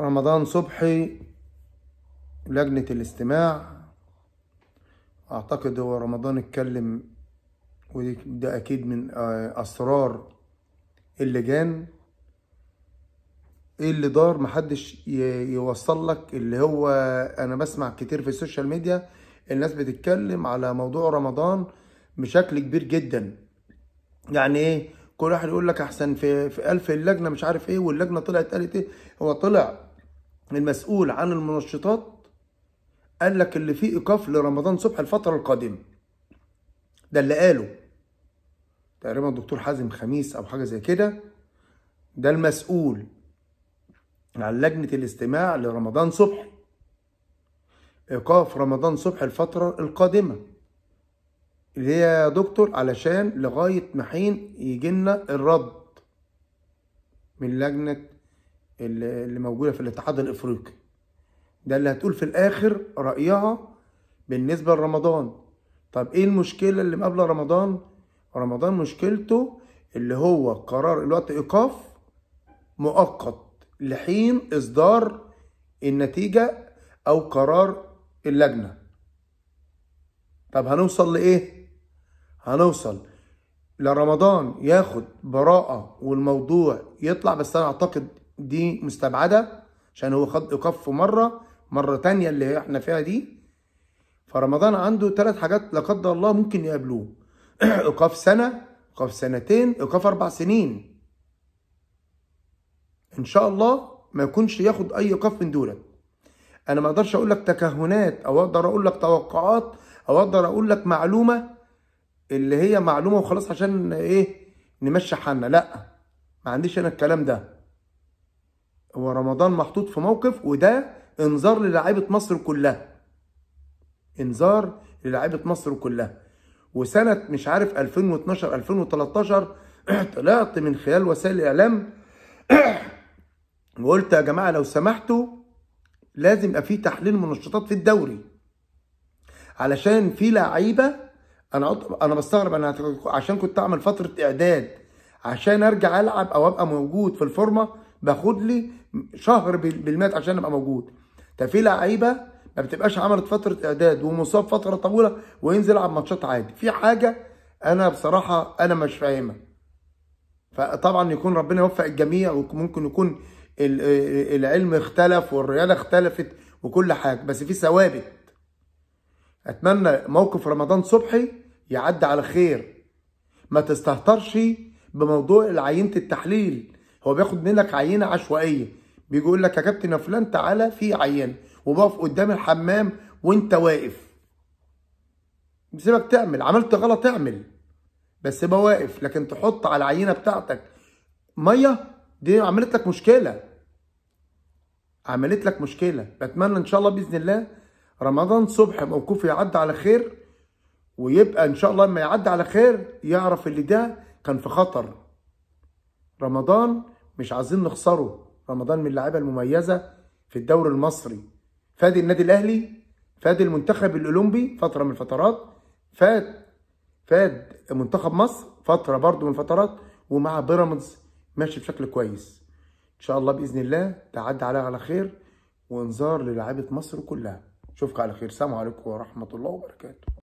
رمضان صبحي لجنة الاستماع أعتقد هو رمضان اتكلم وده أكيد من آه، أسرار اللجان ايه اللي دار محدش يوصل لك اللي هو انا بسمع كتير في السوشيال ميديا الناس بتتكلم على موضوع رمضان بشكل كبير جدا يعني ايه كل واحد يقول لك احسن في في الف اللجنه مش عارف ايه واللجنه طلعت قالت ايه هو طلع المسؤول عن المنشطات قال لك اللي فيه ايقاف لرمضان صبح الفتره القادمه ده اللي قاله تقريبا الدكتور حازم خميس او حاجه زي كده ده المسؤول عن لجنه الاستماع لرمضان صبح ايقاف رمضان صبح الفتره القادمه اللي هي يا دكتور علشان لغايه ما حين يجينا الرد من لجنه اللي موجوده في الاتحاد الافريقي ده اللي هتقول في الاخر رايها بالنسبه لرمضان طب ايه المشكله اللي قبل رمضان رمضان مشكلته اللي هو قرار الوقت ايقاف مؤقت لحين اصدار النتيجه او قرار اللجنه طب هنوصل لايه هنوصل لرمضان ياخد براءه والموضوع يطلع بس انا اعتقد دي مستبعدة عشان هو خد إيقاف مرة مرة تانية اللي احنا فيها دي فرمضان عنده ثلاث حاجات لا قدر الله ممكن يقابلوه إيقاف سنة إيقاف سنتين إيقاف أربع سنين إن شاء الله ما يكونش ياخد أي إيقاف من دول أنا ما أقدرش أقول لك تكهنات أو أقدر أقول لك توقعات أو أقدر أقول لك معلومة اللي هي معلومة وخلاص عشان إيه نمشي حالنا لأ ما عنديش أنا الكلام ده ورمضان محطوط في موقف وده انذار للاعيبه مصر كلها انذار للاعيبه مصر كلها وسنه مش عارف 2012 2013 طلعت من خلال وسائل الاعلام وقلت يا جماعه لو سمحتوا لازم يبقى في تحليل منشطات في الدوري علشان في لعيبه انا انا بستغرب انا عشان كنت اعمل فتره اعداد عشان ارجع العب او ابقى موجود في الفورمه باخد لي شهر بالمات عشان ابقى موجود طب في لعيبه ما بتبقاش عملت فتره اعداد ومصاب فتره طويله وينزل يلعب ماتشات عادي في حاجه انا بصراحه انا مش فاهمها فطبعا يكون ربنا يوفق الجميع وممكن يكون العلم اختلف والرياضه اختلفت وكل حاجه بس في ثوابت اتمنى موقف رمضان صبحي يعدي على خير ما تستهترش بموضوع عينه التحليل هو بياخد منك عينه عشوائيه بيجي يقول لك يا كابتن يا فلان تعالى في عينه وبقف قدام الحمام وانت واقف بسيبك تعمل عملت غلط اعمل بس يبقى واقف لكن تحط على العينه بتاعتك ميه دي عملت لك مشكله عملت لك مشكله بتمنى ان شاء الله باذن الله رمضان صبح موقوف يعدي على خير ويبقى ان شاء الله لما يعدي على خير يعرف اللي ده كان في خطر رمضان مش عايزين نخسره رمضان من اللعيبه المميزه في الدوري المصري فاد النادي الاهلي فاد المنتخب الاولمبي فتره من الفترات فاد فاد منتخب مصر فتره برضو من الفترات ومع بيراميدز ماشي بشكل كويس ان شاء الله باذن الله تعدي عليها على خير وانذار للعيبه مصر كلها اشوفكم على خير سلام عليكم ورحمه الله وبركاته